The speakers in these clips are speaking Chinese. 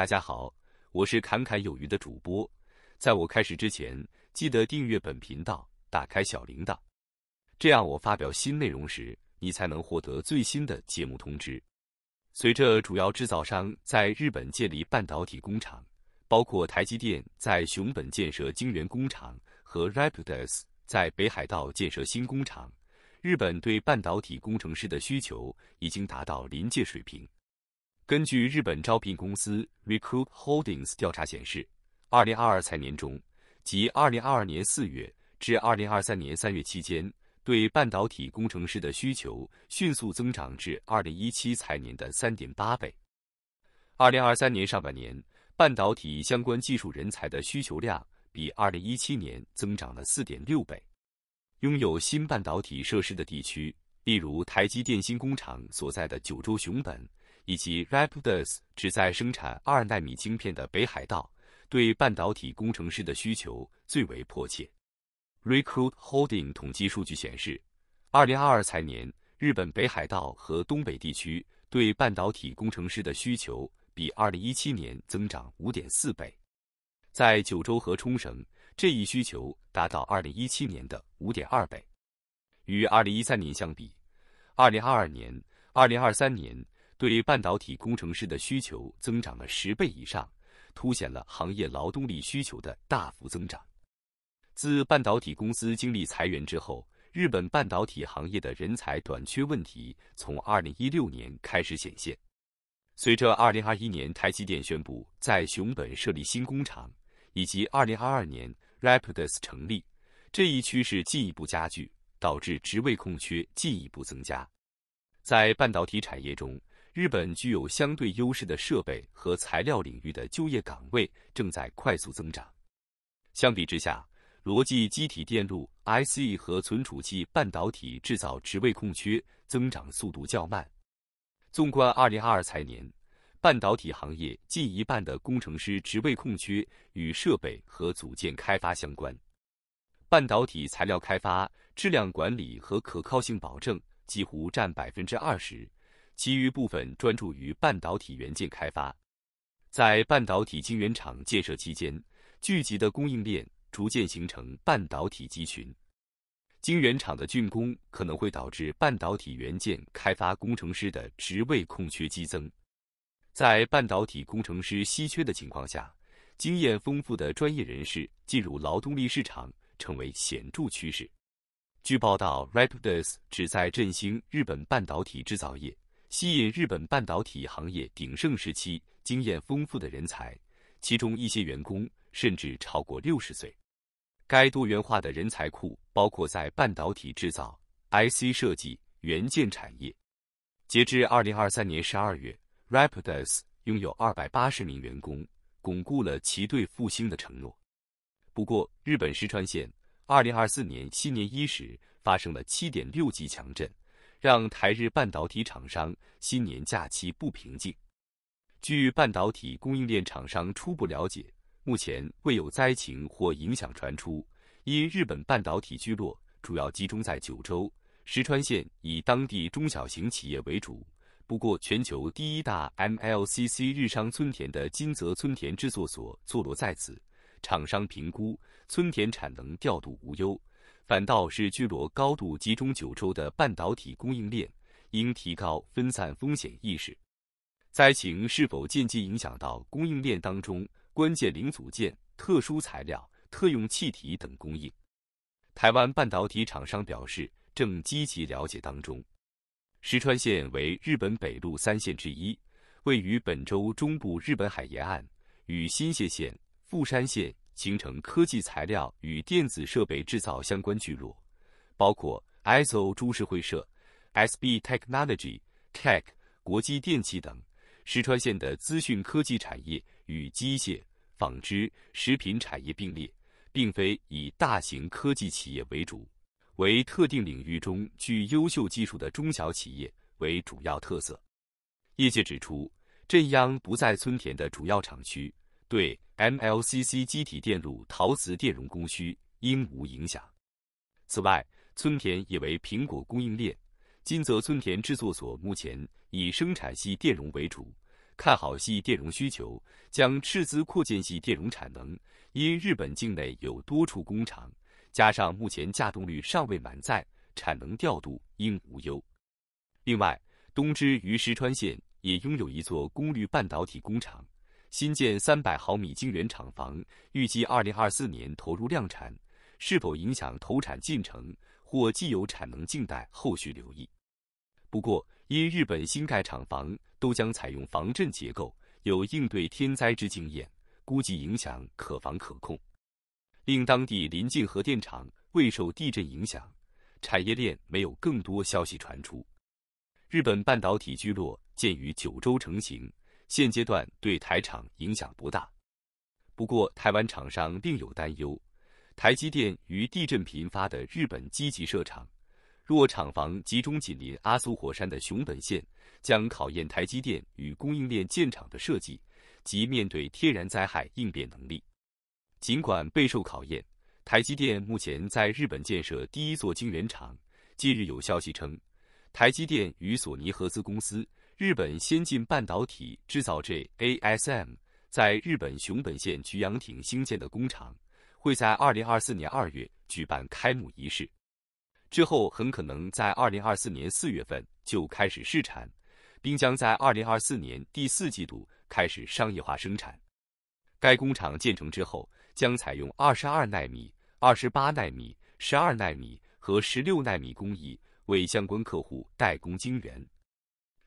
大家好，我是侃侃有余的主播。在我开始之前，记得订阅本频道，打开小铃铛，这样我发表新内容时，你才能获得最新的节目通知。随着主要制造商在日本建立半导体工厂，包括台积电在熊本建设晶圆工厂和 Rapidus 在北海道建设新工厂，日本对半导体工程师的需求已经达到临界水平。根据日本招聘公司 Recruit Holdings 调查显示，二零二二财年中，即二零二二年四月至二零二三年三月期间，对半导体工程师的需求迅速增长至二零一七财年的三点八倍。二零二三年上半年，半导体相关技术人才的需求量比二零一七年增长了四点六倍。拥有新半导体设施的地区，例如台积电新工厂所在的九州熊本。以及 Rapidus 旨在生产二纳米晶片的北海道，对半导体工程师的需求最为迫切。Recruit Holding 统计数据显示，二零二二财年，日本北海道和东北地区对半导体工程师的需求比二零一七年增长五点四倍，在九州和冲绳，这一需求达到二零一七年的五点二倍。与二零一三年相比，二零二二年、二零二三年。对半导体工程师的需求增长了十倍以上，凸显了行业劳动力需求的大幅增长。自半导体公司经历裁员之后，日本半导体行业的人才短缺问题从2016年开始显现。随着2021年台积电宣布在熊本设立新工厂，以及2022年 Rapidus 成立，这一趋势进一步加剧，导致职位空缺进一步增加。在半导体产业中，日本具有相对优势的设备和材料领域的就业岗位正在快速增长。相比之下，逻辑机体电路 （IC） 和存储器半导体制造职位空缺增长速度较慢。纵观二零二二财年，半导体行业近一半的工程师职位空缺与设备和组件开发相关，半导体材料开发、质量管理和可靠性保证几乎占百分之二十。其余部分专注于半导体元件开发，在半导体晶圆厂建设期间，聚集的供应链逐渐形成半导体集群。晶圆厂的竣工可能会导致半导体元件开发工程师的职位空缺激增。在半导体工程师稀缺的情况下，经验丰富的专业人士进入劳动力市场成为显著趋势。据报道，Rapidus 旨在振兴日本半导体制造业。吸引日本半导体行业鼎盛时期经验丰富的人才，其中一些员工甚至超过六十岁。该多元化的人才库包括在半导体制造、IC 设计、元件产业。截至二零二三年十二月，Rapidus 拥有二百八十名员工，巩固了其对复兴的承诺。不过，日本石川县二零二四年新年伊始发生了七点六级强震。让台日半导体厂商新年假期不平静。据半导体供应链厂商初步了解，目前未有灾情或影响传出。因日本半导体聚落主要集中在九州石川县，以当地中小型企业为主。不过，全球第一大 MLCC 日商村田的金泽村田制作所坐落在此，厂商评估村田产能调度无忧。反倒是聚落高度集中九州的半导体供应链，应提高分散风险意识。灾情是否间接影响到供应链当中关键零组件、特殊材料、特用气体等供应？台湾半导体厂商表示，正积极了解当中。石川县为日本北陆三县之一，位于本州中部日本海沿岸，与新泻县、富山县。形成科技材料与电子设备制造相关聚落，包括 i S.O 株式会社、S.B Technology、Tech 国际电器等。石川县的资讯科技产业与机械、纺织、食品产业并列，并非以大型科技企业为主，为特定领域中具优秀技术的中小企业为主要特色。业界指出，镇央不在村田的主要厂区。对 MLCC 机体电路陶瓷电容供需应无影响。此外，村田也为苹果供应链。金泽村田制作所目前以生产系电容为主，看好系电容需求，将斥资扩建系电容产能。因日本境内有多处工厂，加上目前稼动率尚未满载，产能调度应无忧。另外，东芝于石川县也拥有一座功率半导体工厂。新建三百毫米晶圆厂房，预计二零二四年投入量产，是否影响投产进程或既有产能，静待后续留意。不过，因日本新盖厂房都将采用防震结构，有应对天灾之经验，估计影响可防可控。令当地临近核电厂未受地震影响，产业链没有更多消息传出。日本半导体聚落建于九州成型。现阶段对台厂影响不大，不过台湾厂商另有担忧。台积电于地震频发的日本积极设厂，若厂房集中紧邻阿苏火山的熊本县，将考验台积电与供应链建厂的设计及面对天然灾害应变能力。尽管备受考验，台积电目前在日本建设第一座晶圆厂。近日有消息称，台积电与索尼合资公司。日本先进半导体制造 JASM 在日本熊本县菊阳町兴建的工厂，会在2024年2月举办开幕仪式，之后很可能在2024年4月份就开始试产，并将在2024年第四季度开始商业化生产。该工厂建成之后，将采用22纳米、28纳米、12纳米和16纳米工艺，为相关客户代工晶圆。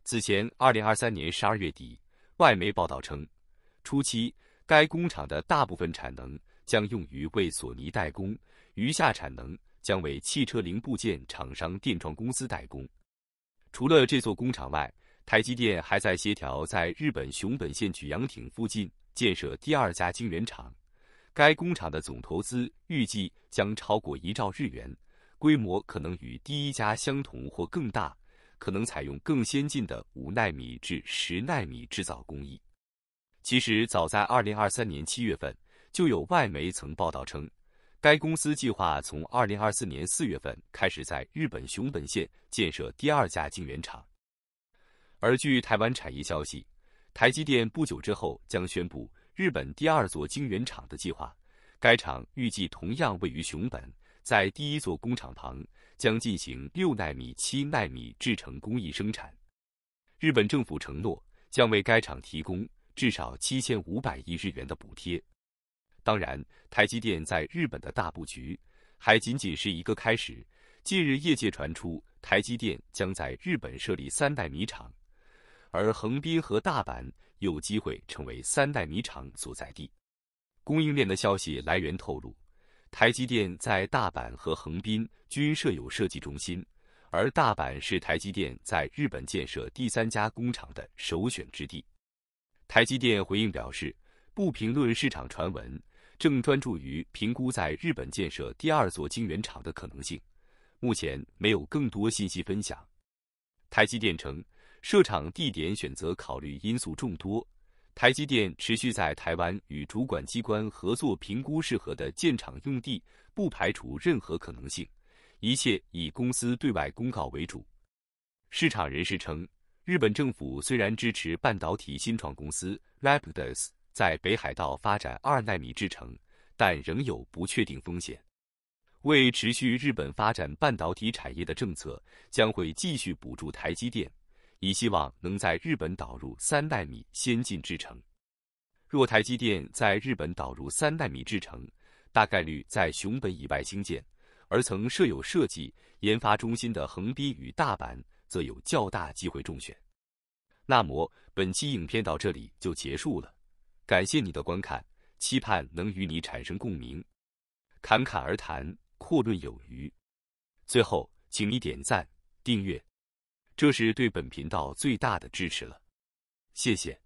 此前，二零二三年十二月底，外媒报道称，初期该工厂的大部分产能将用于为索尼代工，余下产能将为汽车零部件厂商电装公司代工。除了这座工厂外，台积电还在协调在日本熊本县举阳町附近建设第二家晶圆厂，该工厂的总投资预计将超过一兆日元，规模可能与第一家相同或更大。可能采用更先进的五纳米至十纳米制造工艺。其实，早在2023年7月份，就有外媒曾报道称，该公司计划从2024年4月份开始在日本熊本县建设第二家晶圆厂。而据台湾产业消息，台积电不久之后将宣布日本第二座晶圆厂的计划，该厂预计同样位于熊本，在第一座工厂旁。将进行六纳米、七纳米制程工艺生产。日本政府承诺将为该厂提供至少七千五百亿日元的补贴。当然，台积电在日本的大布局还仅仅是一个开始。近日，业界传出台积电将在日本设立三代米厂，而横滨和大阪有机会成为三代米厂所在地。供应链的消息来源透露。台积电在大阪和横滨均设有设计中心，而大阪是台积电在日本建设第三家工厂的首选之地。台积电回应表示，不评论市场传闻，正专注于评估在日本建设第二座晶圆厂的可能性，目前没有更多信息分享。台积电称，设厂地点选择考虑因素众多。台积电持续在台湾与主管机关合作评估适合的建厂用地，不排除任何可能性，一切以公司对外公告为主。市场人士称，日本政府虽然支持半导体新创公司 Rapidus 在北海道发展二纳米制程，但仍有不确定风险。为持续日本发展半导体产业的政策，将会继续补助台积电。以希望能在日本导入三纳米先进制程？若台积电在日本导入三纳米制程，大概率在熊本以外兴建，而曾设有设计研发中心的横滨与大阪，则有较大机会中选。那么本期影片到这里就结束了，感谢你的观看，期盼能与你产生共鸣。侃侃而谈，阔论有余。最后，请你点赞、订阅。这是对本频道最大的支持了，谢谢。